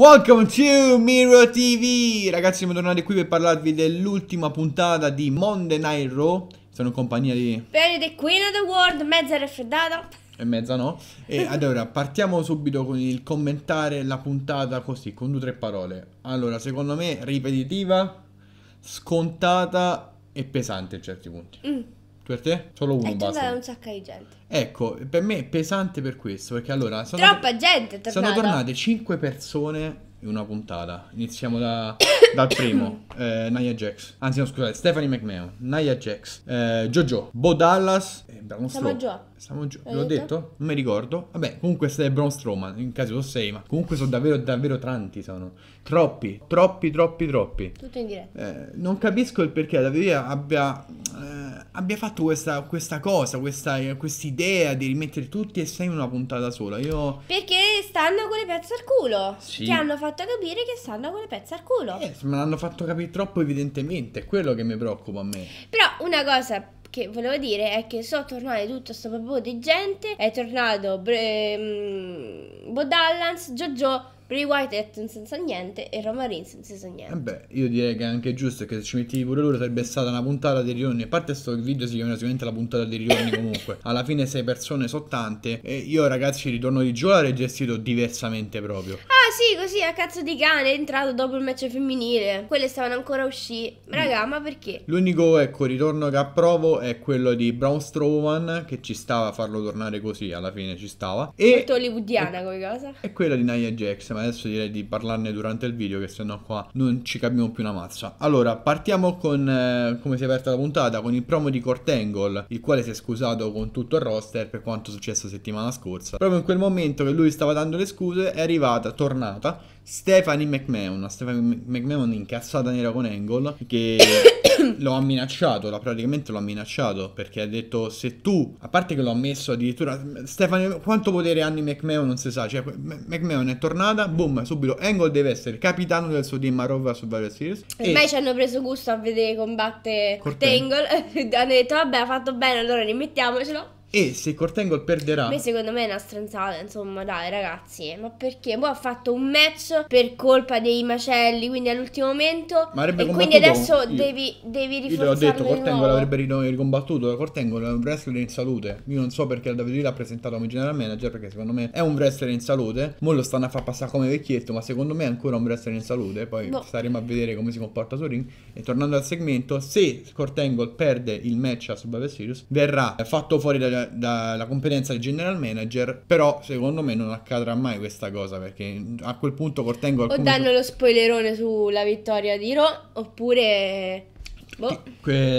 Welcome to Miro TV! Ragazzi siamo tornati qui per parlarvi dell'ultima puntata di Monday Night Raw Sono in compagnia di... the Queen of the World, mezza raffreddata E mezza no E allora partiamo subito con il commentare la puntata così, con due o tre parole Allora, secondo me ripetitiva, scontata e pesante a certi punti mm. Per te? Solo uno e basta. E un sacco di gente. Ecco, per me è pesante per questo, perché allora... Sono Troppa gente è tornata. Sono tornate 5 persone in una puntata. Iniziamo da, dal primo, eh, Nia Jax. Anzi, no, scusate, Stephanie McMahon, Naya Jax, eh, Jojo, Bo Dallas e eh, Braun Strowman. Stiamo giù. L'ho detto? Non mi ricordo. Vabbè, comunque questo è Braun Strowman, in caso lo sei, ma comunque sono davvero, davvero tanti, sono. Troppi, troppi, troppi, troppi. Tutto in diretta. Eh, non capisco il perché la WWE abbia, eh, abbia fatto questa, questa cosa, questa idea di rimettere tutti e sei in una puntata sola. Io... Perché stanno con le piazze al culo. Sì. Che hanno fatto fatto capire che stanno con le pezze al culo. Eh, me l'hanno fatto capire troppo evidentemente, è quello che mi preoccupa a me. Però una cosa che volevo dire è che so tornare tutto questo popolo di gente, è tornato Bre- ehm, Bo Dallans, JoJo, Bray Whitehead senza niente e Romarin Reigns senza niente. Vabbè, io direi che è anche giusto che se ci mettivi pure loro sarebbe stata una puntata di rioni. A parte questo video si chiama sicuramente la puntata di rioni comunque. Alla fine sei persone sono tante e io ragazzi ritorno di gioia l'ho gestito diversamente proprio. Ah! sì, così a cazzo di cane è entrato dopo il match femminile. Quelle stavano ancora uscite. Raga, mm. ma perché? L'unico, ecco, ritorno che approvo è quello di Braun Strowman, che ci stava a farlo tornare così, alla fine ci stava. E Molto hollywoodiana come cosa. E quella di Nia Jax, ma adesso direi di parlarne durante il video, che sennò qua non ci capiamo più una mazza. Allora, partiamo con, eh, come si è aperta la puntata, con il promo di Cortangle, il quale si è scusato con tutto il roster per quanto è successo settimana scorsa. Proprio in quel momento che lui stava dando le scuse, è arrivata, tornata tornata Stephanie McMahon, Stephanie McMahon incazzata nera con Angle che lo ha minacciato, praticamente lo ha minacciato perché ha detto se tu, a parte che l'ho messo addirittura, Stephanie quanto potere hanno i McMahon non si sa, cioè McMahon è tornata, boom, subito Angle deve essere capitano del suo team a Raw Survivor Series. E poi ci hanno preso gusto a vedere combattere Angle, hanno detto vabbè ha fatto bene allora rimettiamocelo e se Cortangle perderà. Beh, secondo me è una stronzata. Insomma, dai, ragazzi. Ma perché? Poi boh, ha fatto un match per colpa dei macelli. Quindi all'ultimo momento. Ma e quindi adesso io. devi, devi riforzarlo. Io l'ho detto, Cortangle avrebbe ricombattuto. Cortangle è un wrestler in salute. Io non so perché la WWE l'ha presentato come general manager. Perché secondo me è un wrestler in salute. Mo lo stanno a far passare come vecchietto. Ma secondo me è ancora un wrestler in salute. Poi boh. staremo a vedere come si comporta su ring. E tornando al segmento, se Cortangle perde il match a Survivor Series, verrà fatto fuori dagli dalla competenza del general manager, però secondo me non accadrà mai questa cosa perché a quel punto Cortengo... O danno lo spoilerone sulla vittoria di Ro oppure Boh.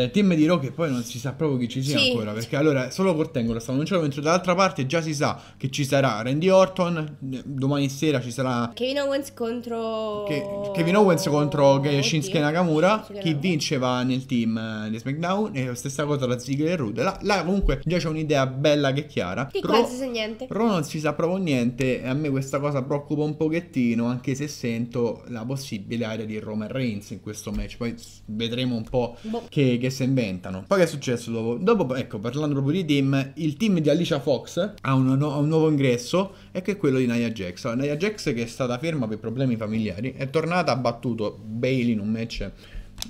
Team di Rock poi non si sa proprio chi ci sia sì. ancora. Perché allora solo Cortengo lo sta annunciando, mentre dall'altra parte già si sa che ci sarà Randy Orton. Eh, domani sera ci sarà Kevin Owens contro che, Kevin Owens contro oh, Shinsuke Nakamura. Shinsuke chi vince va nel team eh, di SmackDown. E stessa cosa la Ziggler e Rude. Là, là comunque già c'è un'idea bella che è chiara. Di Ro, quasi niente. Ro non si sa proprio niente. E a me questa cosa preoccupa un pochettino. Anche se sento la possibile area di Roman Reigns in questo match. Poi vedremo un po' Boh. che, che si inventano. Poi che è successo dopo? Dopo, ecco, parlando proprio di team, il team di Alicia Fox ha un, no, un nuovo ingresso e che è quello di Nia Jax. Allora, Nia Jax che è stata ferma per problemi familiari è tornata, ha battuto Bailey in un match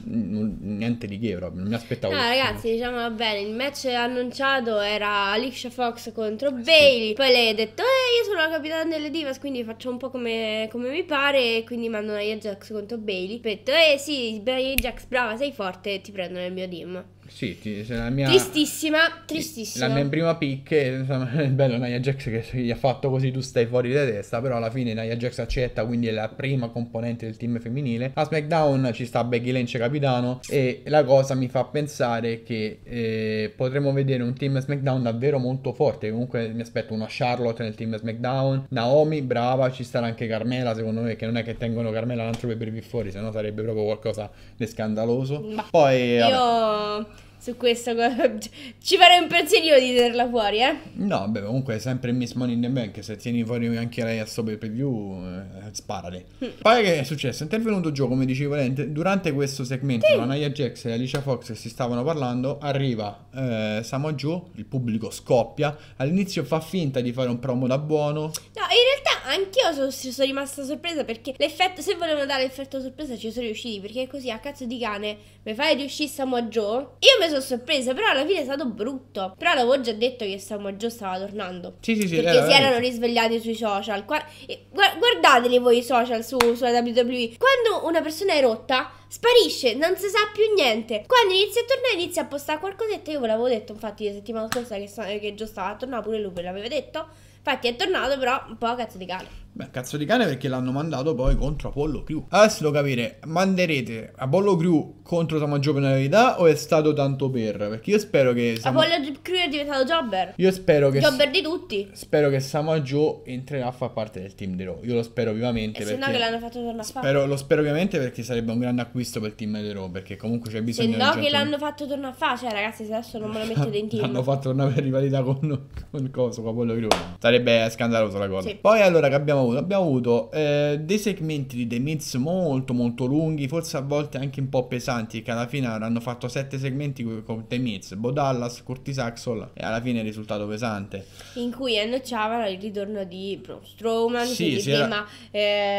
niente di che proprio, non mi aspettavo. No, ragazzi, diciamo va bene, il match annunciato era Alicia Fox contro ah, Bailey. Sì. Poi lei ha detto "Eh, io sono la capitana delle Divas, quindi faccio un po' come, come mi pare" e quindi mando Nia Jax contro Bailey. Ho detto "Eh sì, Nia Jax, brava, sei forte, ti prendo nel mio team". Sì, ti, la mia... Tristissima, tristissima. La mia prima pick, insomma, è bello Nia Jax che gli ha fatto così tu stai fuori di testa, però alla fine Nia Jax accetta, quindi è la prima componente del team femminile. A SmackDown ci sta Becky Lynch capitano e la cosa mi fa pensare che eh, potremo vedere un team SmackDown davvero molto forte, comunque mi aspetto una Charlotte nel team SmackDown, Naomi, brava, ci starà anche Carmela, secondo me, che non è che tengono Carmela l'altro per più fuori, sennò sarebbe proprio qualcosa di scandaloso. Ma Poi... Io... Vabbè su questo. Ci farei un pensierino di tenerla fuori, eh? No, beh, comunque sempre Miss Money in the Bank. Se tieni fuori anche lei a sopra per più, eh, sparale. Mm. Poi che è successo? È intervenuto Joe, come dicevo, durante questo segmento sì. tra Nia Jax e Alicia Fox si stavano parlando. Arriva eh, Samoa Joe, il pubblico scoppia. All'inizio fa finta di fare un promo da buono. No, in realtà anch'io sono, sono rimasta sorpresa perché l'effetto, se volevano dare l'effetto sorpresa ci sono riusciti. Perché così a cazzo di cane mi fai riuscire Samoa Joe? Io mi sono sorpresa, però alla fine è stato brutto. Però l'avevo già detto che Samuel Joe stava tornando. Sì, sì, sì. Perché era, si erano risvegliati sui social. Qua... Guardateli voi i social su, sulla WWE. Quando una persona è rotta, sparisce, non si sa più niente. Quando inizia a tornare, inizia a postare qualcosa. Io ve l'avevo detto, infatti, la settimana scorsa che, so, che Joe stava tornando, pure lui ve l'aveva detto. Infatti è tornato, però un po' cazzo di cane. Beh, cazzo di cane perché l'hanno mandato poi contro Apollo Crew. Adesso devo capire, manderete Apollo Crew contro Samaggio Penalità o è stato tanto per? Perché io spero che... Sam... Apollo Crew è diventato Jobber. Io spero che... Jobber di tutti. Spero che Samaggio entrerà a far parte del team di Raw. Io lo spero vivamente e perché... se no che l'hanno fatto tornare a fare. Lo spero ovviamente perché sarebbe un grande acquisto per il team di Raw perché comunque c'è bisogno... Se no certo che l'hanno fatto tornare a fare, cioè ragazzi se adesso non me lo mettete in team. l'hanno fatto tornare per rivalità con, con, con, con Apollo Crew. Sarebbe scandaloso la cosa. Sì. Poi allora che abbiamo avuto? avuto? Abbiamo avuto eh, dei segmenti di The Miz molto molto lunghi, forse a volte anche un po' pesanti, che alla fine hanno fatto sette segmenti con The Miz, Bo Dallas, Curtis Axel e alla fine è risultato pesante. In cui annunciavano il ritorno di Braun Strowman, sì, prima era...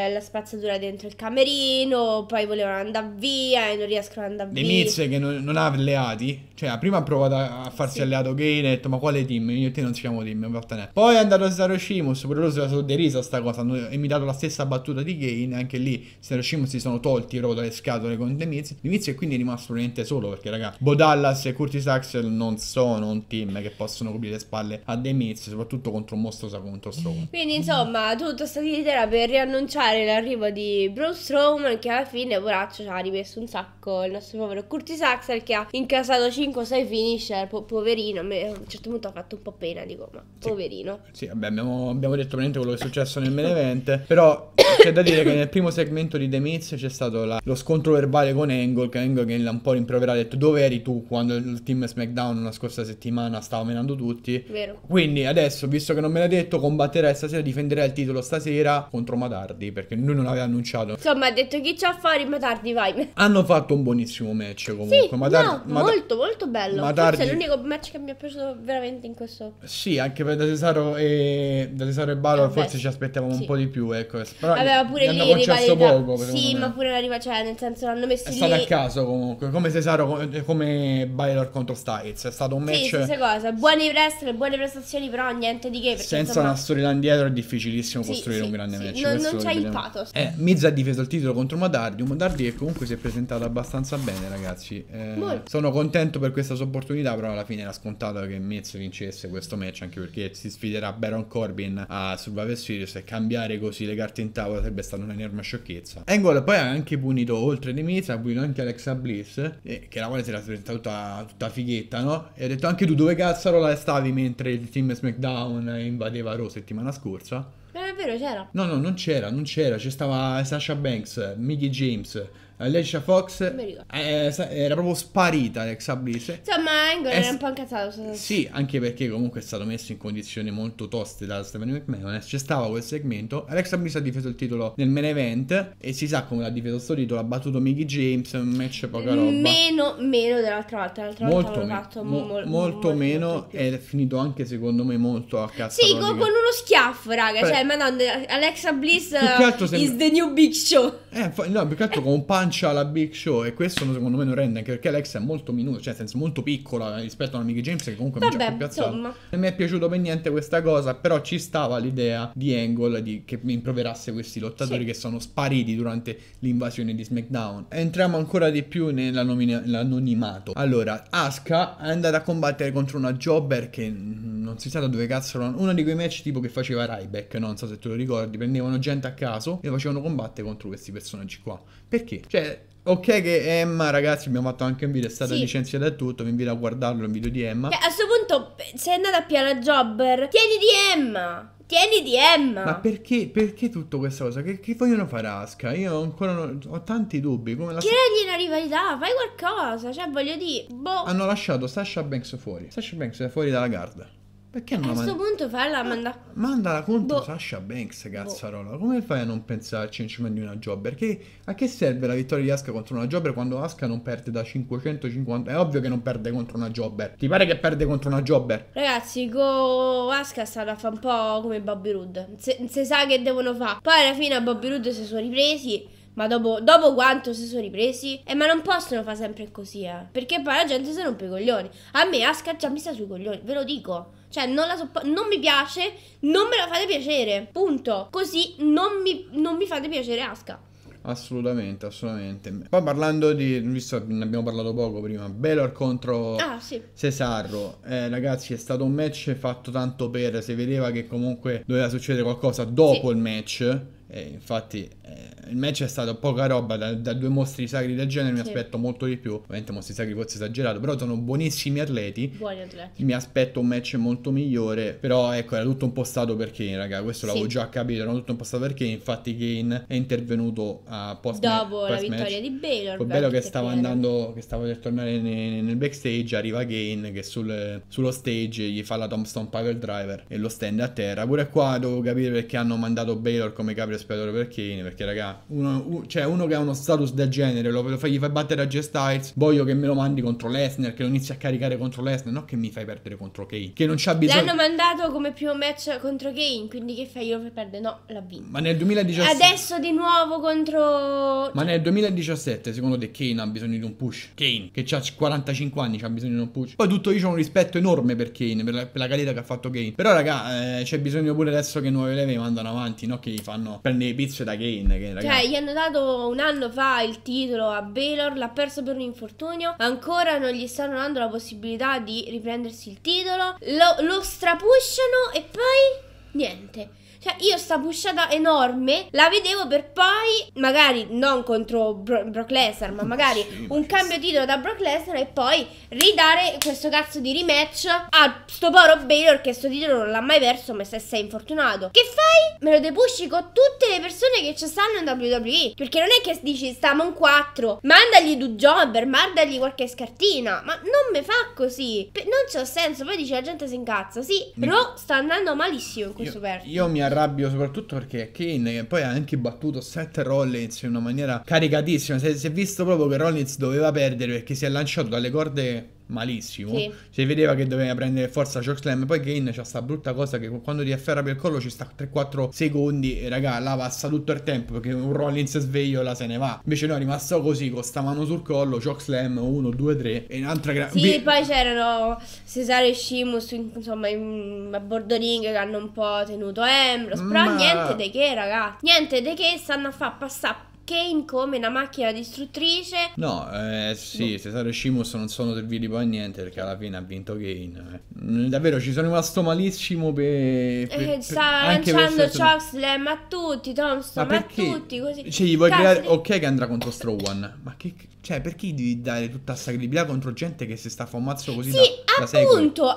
eh, la spazzatura dentro il camerino, poi volevano andare via e non riescono ad andare via. The Miz che non, non, ha alleati, cioè prima ha provato a farsi sì. alleato Kane ha detto ma quale team? Io e te non siamo team, vattene. Poi è andato a Zaro Shimus, pure lui si è derisa sta cosa cosa hanno imitato la stessa battuta di Gain, anche lì se Hiroshima si sono tolti proprio dalle scatole con The Miz, The Miz è quindi rimasto veramente solo perché ragazzi, Bo Dallas e Curtis Axel non sono un team che possono coprire le spalle a The Miz, soprattutto contro un mostro contro Strowman. Quindi insomma, tutto statistica era per riannunciare l'arrivo di Braun Strowman che alla fine, poraccio, ci ha rimesso un sacco il nostro povero Curtis Axel che ha incasato 5-6 finisher, po poverino, a, un certo punto ha fatto un po' pena, dico, ma poverino. Sì, sì vabbè, abbiamo, abbiamo detto praticamente quello che è successo nel mese Benevente. Però c'è da dire che nel primo segmento di Demiz c'è stato la, lo scontro verbale con Angle, che Angle che l'ha un po' rimproverato, ha detto dove eri tu quando il team SmackDown la scorsa settimana stava menando tutti. Vero. Quindi adesso, visto che non me l'ha detto, combatterai stasera, difenderai il titolo stasera contro Matardi, perché lui non aveva annunciato. Insomma, ha detto chi c'ha a fare Matardi, vai. Hanno fatto un buonissimo match comunque. Sì, Matardi, no, Matardi, molto molto bello. Matardi... Forse è l'unico match che mi è piaciuto veramente in questo. Sì, anche per da Cesaro e da Cesaro e Balor eh, forse ci aspettavamo sì. un po' di più, ecco. Però Vabbè, ma pure lì hanno concesso poco. Sì, ma pure la rivalità, cioè, nel senso l'hanno messo è lì. È stato a caso comunque, come Cesaro, come Baylor contro Styles, è stato un match. Sì, stessa cosa, buoni wrestler, buone prestazioni, però niente di che. Senza insomma... una storyline dietro è difficilissimo sì, costruire sì, un grande match. Non, non c'è il pathos. Eh, Miz ha difeso il titolo contro Madardi, un Madardi che comunque si è presentato abbastanza bene, ragazzi. Eh, sono contento per questa sua opportunità, però alla fine era scontato che Miz vincesse questo match, anche perché si sfiderà Baron Corbin a Survivor Series e cambia cambiare così le carte in tavola sarebbe stata un'enorme sciocchezza. Engel poi ha anche punito, oltre Dimitri, ha punito anche Alexa Bliss, eh, che la quale si era presentata tutta, tutta fighetta, no? E ha detto anche tu dove cazzarola stavi mentre il team SmackDown invadeva Raw settimana scorsa? Non è vero, c'era. No, no, non c'era, non c'era. C'era Sasha Banks, Mickey James, Alicia Fox eh, eh era proprio sparita Alexa Bliss. Insomma, cioè, Angle era un po' incazzato. Sì, anche perché comunque è stato messo in condizioni molto toste da Stephanie McMahon. C'è stava quel segmento. Alexa Bliss ha difeso il titolo nel main event e si sa come l'ha difeso sto titolo. Ha battuto Mickey James, un match poca roba. Meno, meno dell'altra volta. L'altra volta molto me- fatto mo- mo- molto, molto meno è finito anche secondo me molto a cazzo. Sì, con, con, uno schiaffo, raga. Pre- cioè, madonna, Alexa Bliss uh, is the new big show. Eh, no, più che altro con pancia alla Big Show e questo secondo me non rende anche perché Alexa è molto minuta, cioè nel senso molto piccola eh, rispetto alla Mickey James che comunque Vabbè, mi ha più piazzato. Non mi è piaciuto per niente questa cosa, però ci stava l'idea di Angle di, che improverasse questi lottatori sì. che sono spariti durante l'invasione di SmackDown. Entriamo ancora di più nell'anonimato. Allora, Asuka è andata a combattere contro una jobber che non si sa da dove cazzo erano. Uno di quei match tipo che faceva Ryback, no? non so se te lo ricordi, prendevano gente a caso e facevano combattere contro questi personaggi personaggi qua. Perché? Cioè, Ok che Emma, ragazzi, abbiamo fatto anche un video, è stata sì. licenziata e tutto, vi invito a guardarlo, un video di Emma. Cioè, a questo punto, sei andata a piano Jobber, tieni di Emma! Tieni di Emma! Ma perché, perché tutta questa cosa? Che, che vogliono fare Aska? Io ancora non, ho tanti dubbi. Come la Crediti una rivalità, fai qualcosa, cioè voglio dire... Boh. Hanno lasciato Sasha Banks fuori. Sasha Banks è fuori dalla guarda. Perché non a questo mand- punto fai la manda. Eh, Mandala contro boh. Sasha Banks, boh. cazzarola. Come fai a non pensarci in di una jobber? Che, a che serve la vittoria di Asuka contro una jobber quando Asuka non perde da 550? È ovvio che non perde contro una jobber. Ti pare che perde contro una jobber? Ragazzi, go Asuka a fare un po' come Bobby Roode. Se, se sa che devono fare. Poi alla fine a Bobby Roode si sono ripresi. Ma dopo, dopo, quanto si sono ripresi? Eh, ma non possono fare sempre così, eh. Perché poi la gente si rompe i coglioni. A me Asuka già mi sta sui coglioni, ve lo dico. Cioè, non, la soppo- non mi piace, non me la fate piacere. Punto. Così non mi, non mi fate piacere Aska. Assolutamente, assolutamente. Poi parlando di, visto che ne abbiamo parlato poco prima, Belor contro ah, sì. Cesarro, eh, ragazzi è stato un match fatto tanto per, si vedeva che comunque doveva succedere qualcosa dopo sì. il match, eh, infatti eh, il match è stato poca roba da, da due mostri sacri del genere, sì. mi aspetto molto di più. Ovviamente mostri sacri forse esagerato, però sono buonissimi atleti. Buoni atleti. Mi aspetto un match molto migliore, però ecco, era tutto un po' stato per Kane, raga, questo sì. l'avevo già capito, era tutto un po' stato per Kane, infatti Kane è intervenuto a post Dopo post la vittoria di Baylor. Poi Baylor che stava andando, che stava per tornare nel, nel backstage, arriva Kane che sul, sullo stage gli fa la Tombstone Power Driver e lo stende a terra. Pure qua devo capire perché hanno mandato Baylor come capro espiatore per Kane, perché raga uno, cioè uno che ha uno status del genere, lo, lo fai, gli fai battere a G Styles, voglio che me lo mandi contro Lesnar, che lo inizi a caricare contro Lesnar, no che mi fai perdere contro Kane, che non c'ha bisogno. L'hanno mandato come primo match contro Kane, quindi che fai io lo fai perdere? No, l'ha vinto. Ma nel 2017 Adesso di nuovo contro Ma nel 2017 secondo te Kane ha bisogno di un push? Kane che ha 45 anni ha bisogno di un push. Poi tutto io c'ho un rispetto enorme per Kane, per la, per la carriera che ha fatto Kane. Però raga, eh, c'è bisogno pure adesso che nuove leve mandano avanti, no che gli fanno prendere le pizze da Kane, che raga, cioè, gli hanno dato un anno fa il titolo a Baylor, l'ha perso per un infortunio, ancora non gli stanno dando la possibilità di riprendersi il titolo, lo, lo strapushano e poi niente. Cioè, io sta pusciata enorme la vedevo per poi, magari non contro Bro Brock Lesnar, ma magari sì, un cambio titolo da Brock Lesnar e poi ridare questo cazzo di rematch a sto povero Baylor che sto titolo non l'ha mai perso, ma se sei infortunato. Che fai? Me lo depusci con tutte le persone che ci stanno in WWE. Perché non è che dici stiamo in quattro, mandagli due jobber, mandagli qualche scartina. Ma non mi fa così. non c'ha senso. Poi dice la gente si incazza. Sì, però sta andando malissimo in questo perso. Io mi arrivo arrabbio soprattutto perché Kane che poi ha anche battuto Seth Rollins in una maniera caricatissima. si è visto proprio che Rollins doveva perdere perché si è lanciato dalle corde malissimo. Sì. Si vedeva che doveva prendere forza Chokeslam. Poi Kane c'ha sta brutta cosa che quando ti afferra per il collo ci sta 3-4 secondi e raga, là passa tutto il tempo perché un Rollins sveglio la se ne va. Invece no, è rimasto così con sta mano sul collo, Chokeslam 1, 2, 3 e un'altra grande... Sì, B- poi c'erano Cesare e Shimus, insomma, a bordo ring che hanno un po' tenuto Ambrose, eh, Ma... però niente di che, raga. Niente di che stanno a far passare Kane come una macchina distruttrice. No, eh, sì, no. Cesaro e Scimus non sono serviti poi a niente perché alla fine ha vinto Kane. Eh. Davvero ci sono rimasto malissimo per... per, eh, sta per, lanciando Chokeslam a tutti, Thompson ma a tutti, così. Cioè, gli vuoi Cazzo, creare... Ok che andrà contro Strowman, ma che... Cioè, perché devi dare tutta sta credibilità contro gente che si sta a mazzo così sì, da, appunto, da appunto,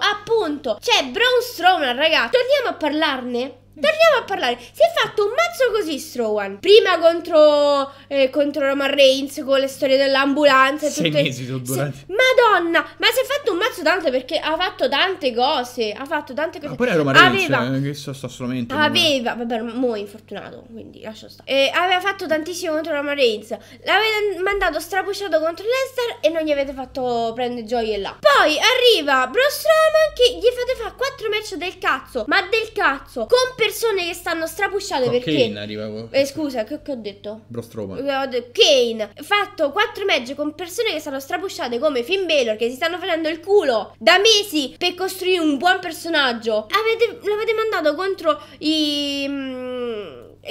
appunto. Cioè, Braun Strowman, ragazzi, torniamo a parlarne Torniamo a parlare. Si è fatto un mazzo così, Strowan. Prima contro, eh, contro Roman Reigns con le storie dell'ambulanza. Sei tutte... mesi sono durati. Se... Madonna, ma si è fatto un mazzo tante perché ha fatto tante cose. Ha fatto tante cose. Ma poi Roman aveva... Reigns, eh, sto solamente. Aveva, come... vabbè, mo' è infortunato, quindi lascia stare. Eh, aveva fatto tantissimo contro Roman Reigns. L'avete mandato strapusciato contro Lester e non gli avete fatto prendere gioie là. Poi arriva Bro Strowman che gli fate fare 4 match del cazzo. Ma del cazzo. Compie persone che stanno strapusciate no, perché... Kane arriva eh, Scusa, che, che, ho detto? Brostroman. Eh, Kane, fatto quattro match con persone che stanno strapusciate come Finn Balor, che si stanno facendo il culo da mesi per costruire un buon personaggio. Avete, l'avete mandato contro i... Mm,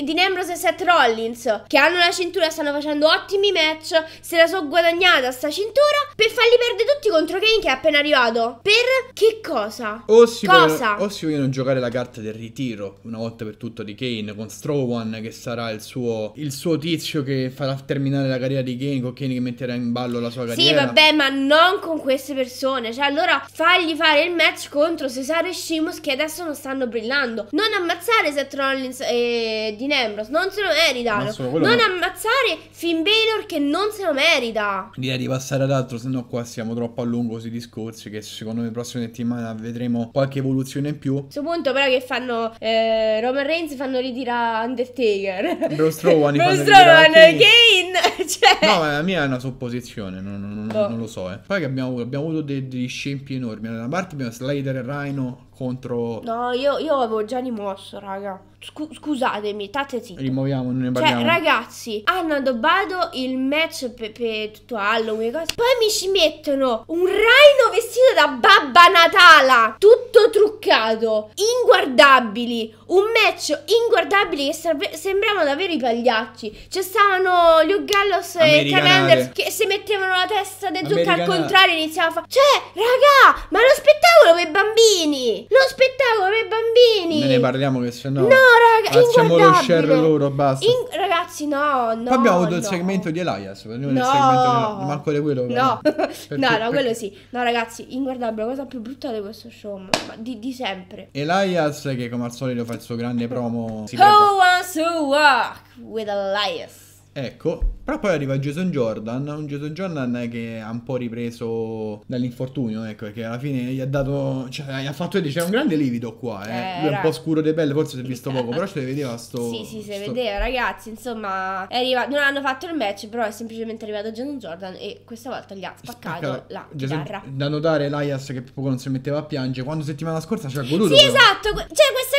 di Ambrose e Seth Rollins che hanno la cintura stanno facendo ottimi match se la so guadagnata sta cintura per farli perdere tutti contro Kane che è appena arrivato per che cosa? O si, cosa? Vogliono, o si vogliono giocare la carta del ritiro una volta per tutto di Kane con Strowman che sarà il suo, il suo tizio che farà terminare la carriera di Kane con Kane che metterà in ballo la sua carriera sì vabbè ma non con queste persone cioè allora fagli fare il match contro Cesare e Sheamus che adesso non stanno brillando non ammazzare Seth Rollins e Dean Dean Ambrose non se lo merita. non ma... ammazzare Finn Balor che non se lo merita. Direi di passare ad altro, se no qua siamo troppo a lungo sui discorsi che secondo me la prossima settimana vedremo qualche evoluzione in più. A questo punto però che fanno eh, Roman Reigns fanno ritirare Undertaker. Braun Strowman Braun Strowman Kane. Cioè... No, ma la mia è una supposizione, non, non, oh. non boh. lo so. Eh. Poi che abbiamo, abbiamo avuto dei, degli scempi enormi. Da una parte abbiamo Slider e Rhino contro... No, io, io avevo già rimosso, raga. Scu- scusatemi, tate zitto. Rimuoviamo, non ne cioè, parliamo. Cioè, ragazzi, hanno addobbato il match per pe- tutto Halloween. Cose. Poi mi ci mettono un raino vestito da Babba Natala, tutto truccato, inguardabili. Un match inguardabile che serve- sembravano davvero i pagliacci. C'è stavano gli Ugallos e Calendars che si mettevano la testa del zucca al contrario iniziava a fare... Cioè, raga, ma lo spettacolo per bambini! Lo spettacolo per bambini. Ne, ne parliamo che se no. No, raga, facciamo lo share loro, basta. In... Ragazzi, no, no. Poi abbiamo avuto no. il segmento di Elias, parliamo no. Il segmento di... manco di quello. No. Perché, no, no, perché... quello sì. No, ragazzi, inguardabile, la cosa più brutta di questo show, ma di, di sempre. Elias che come al solito fa il suo grande promo. Who wants to walk with Elias? Ecco, però poi arriva Jason Jordan, un Jason Jordan che ha un po' ripreso dall'infortunio, ecco, perché alla fine gli ha dato, cioè gli ha fatto vedere, c'è un grande livido qua, eh, eh lui è un po' scuro di pelle, forse si è visto poco, però ce le vedeva sto... Sì, sì, se sto... vedeva, ragazzi, insomma, è arriva... non hanno fatto il match, però è semplicemente arrivato Jason Jordan e questa volta gli ha spaccato Spacca... la Jason... chitarra. Da notare l'Aias che poco non si metteva a piangere, quando settimana scorsa ci ha voluto... Sì, però. esatto, cioè questa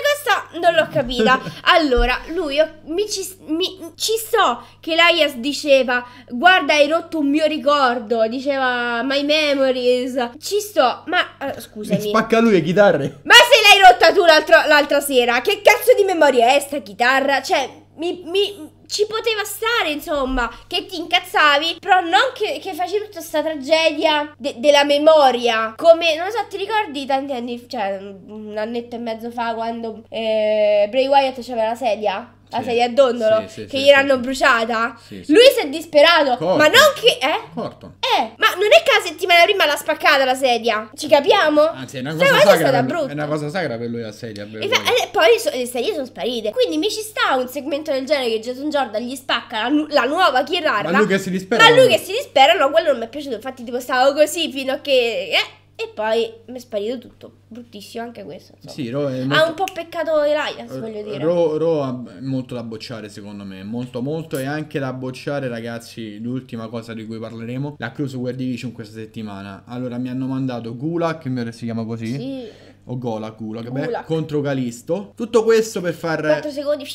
non l'ho capita. Allora, lui mi, ci, mi, ci, so che l'Aias diceva: Guarda, hai rotto un mio ricordo. Diceva My Memories. Ci so, ma uh, scusami. Mi spacca lui le chitarre. Ma se l'hai rotta tu l'altra sera, che cazzo di memoria è sta chitarra? Cioè, mi, mi ci poteva stare, insomma, che ti incazzavi, però non che, che facevi tutta questa tragedia de della memoria. Come, non lo so, ti ricordi tanti anni, cioè un annetto e mezzo fa quando eh, Bray Wyatt c'aveva la sedia? la ah, sedia a dondolo sì, sì, che gliel'hanno bruciata. Lui si è disperato, Corto. ma non che eh? Corto. Eh, ma non è che la settimana prima l'ha spaccata la sedia. Ci capiamo? Anzi, è una cosa, sacra. è per, È una cosa sacra per lui la sedia, e, fa, e, eh, poi so, le sedie sono sparite. Quindi mi ci sta un segmento del genere che Jason Jordan gli spacca la, nu- la nuova Kirara. Ma lui che si dispera. Ma lui che si dispera, no, quello non mi è piaciuto. Infatti tipo stavo così fino a che eh e poi mi è sparito tutto. Bruttissimo anche questo. Insomma. Sì, Ro è molto... Ha un po' peccato Elias, voglio dire. Ro, Ro è molto da bocciare, secondo me. Molto, molto. E anche da bocciare, ragazzi, l'ultima cosa di cui parleremo. La chiuso World Division questa settimana. Allora, mi hanno mandato Gulak, si chiama così? Sì. O Gola, Gulak, Gulak. Beh, contro Calisto. Tutto questo per far... 4 secondi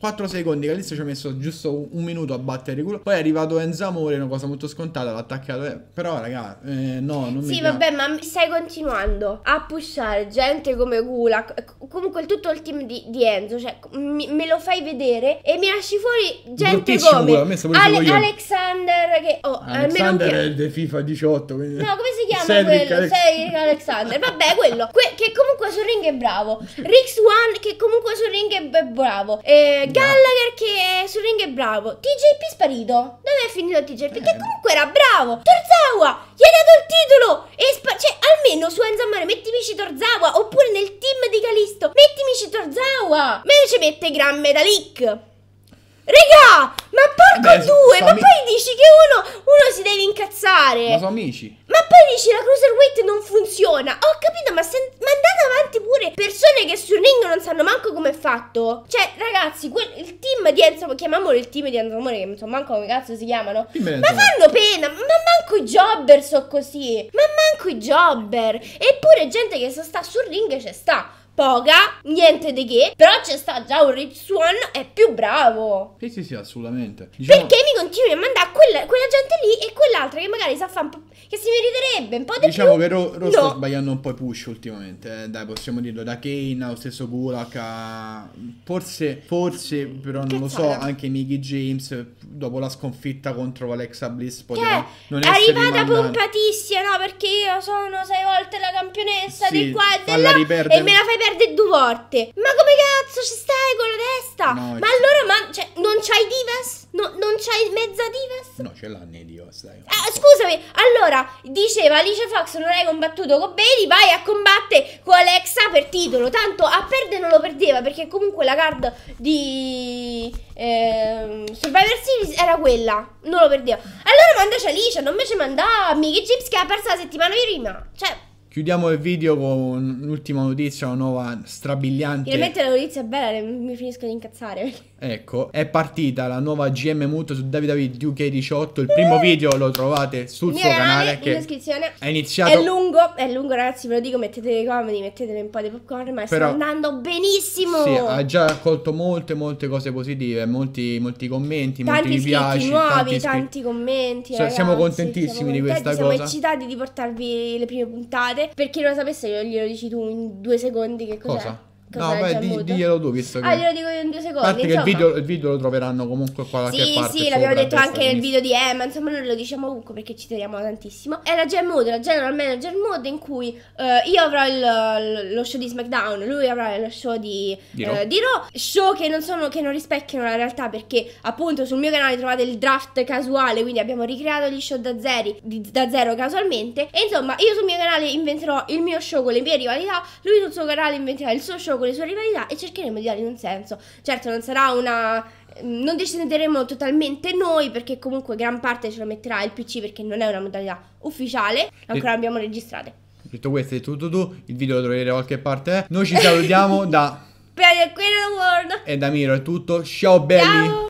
4 secondi Calisto ci ha messo giusto un minuto a battere il culo poi è arrivato Enzo Amore una cosa molto scontata l'ha attaccato eh, però raga eh, no non mi sì vabbè ma stai continuando a pushare gente come Gulak comunque tutto il team di, di Enzo cioè mi, me lo fai vedere e mi lasci fuori gente come Ale Alexander che oh, Alexander almeno... è il de FIFA 18 quindi... no come si chiama Cedric quello Alex... Cedric Alexander vabbè quello que che comunque sul ring è bravo Rix One che comunque sul ring è bravo eh, Gallagher che è sul ring è bravo. TJP sparito. Dove è finito TJP? Eh. Che comunque era bravo. Torzawa gli hai dato il titolo. E spa- cioè, almeno su Enzamare mettimici Torzawa. Oppure nel team di Calisto mettimici Torzawa. Me ci mette Gran Metalic. Regà, ma porco Beh, due, ma amici. poi dici che uno, uno, si deve incazzare. Ma sono amici. Ma poi dici la cruiserweight non funziona. Ho capito, ma, sen- ma avanti pure persone che sul ring non sanno manco come è fatto. Cioè, ragazzi, quel, il team di Enzo, chiamiamolo il team di Enzo Amore, che non so manco come cazzo si chiamano. ma fanno pena, ma manco i jobber so così. Ma manco i jobber. Eppure gente che so sta sul ring c'è sta poca, niente di che, però c'è sta già un Rich One, è più bravo. Sì, sì, sì, assolutamente. Diciamo... Perché mi continui a mandare quella, quella gente lì e quell'altra che magari sa fare un po' che si meriterebbe un po' di diciamo più. Diciamo che Ro, Ro no. sta sbagliando un po' i push ultimamente, eh. dai, possiamo dirlo, da Kane allo stesso Gulak a... forse, forse, però non che lo so, la... anche Mickey James dopo la sconfitta contro Alexa Bliss poteva non è arrivata pompatissima, no, perché io sono sei volte la campionessa sì, di qua e di e me la fai perdere due volte. Ma come cazzo ci stai con la testa? No, ma allora, ma, cioè, non c'hai Divas? No, non c'hai mezza Divas? No, ce l'ha nei Divas, oh, dai. Eh, scusami, allora, diceva Alice Fox non hai combattuto con Bailey, vai a combattere con Alexa per titolo. Tanto a perdere non lo perdeva, perché comunque la card di eh, Survivor Series era quella. Non lo perdeva. Allora mandaci Alice, non invece mandami Mickey James che ha perso la settimana prima. Cioè... Chiudiamo il video con un'ultima notizia, una nuova strabiliante. Finalmente la notizia è bella, mi finisco di incazzare. Ecco, è partita la nuova GM Mut su David UK18. Il primo video lo trovate sul Mio suo canale. canale che in descrizione. È iniziato. È lungo, è lungo, ragazzi, ve lo dico. Mettete dei comedy, mettetele un po' di popcorn. Ma Però, sta andando benissimo. Sì, ha già raccolto molte, molte cose positive. Molti, molti commenti, tanti molti mi piaci. Nuovi, tanti, tanti commenti. Ragazzi, siamo contentissimi siamo di questa siamo cosa. Siamo eccitati di portarvi le prime puntate perché non lo sapesse glielo dici tu in due secondi che cos'è. Cosa? Cosa no, beh, di, diglielo tu, visto ah, che... Ah, glielo dico io in due secondi, Infatti, che il video, il video, lo troveranno comunque qua da sì, parte. Sì, sì, l'abbiamo detto anche nel video di Emma, insomma, noi lo diciamo comunque perché ci teniamo tantissimo. È la Gen Mode, la General Manager Mode, in cui uh, io avrò il, lo show di SmackDown, lui avrà lo show di, di, eh, Raw. Uh, Raw. Show che non, sono, che non rispecchiano la realtà, perché appunto sul mio canale trovate il draft casuale, quindi abbiamo ricreato gli show da, zeri, di, da zero casualmente. E insomma, io sul mio canale inventerò il mio show con le mie rivalità, lui sul suo canale inventerà il suo show con le sue rivalità e cercheremo di dargli un senso. Certo, non sarà una... Mm, non decideremo totalmente noi perché comunque gran parte ce la metterà il PC perché non è una modalità ufficiale, ancora abbiamo registrate. Detto questo, è tutto tu, il video lo troverete da qualche parte. Eh. Noi ci salutiamo da... Per Queen of the World! E da Miro è tutto, ciao belli! Ciao.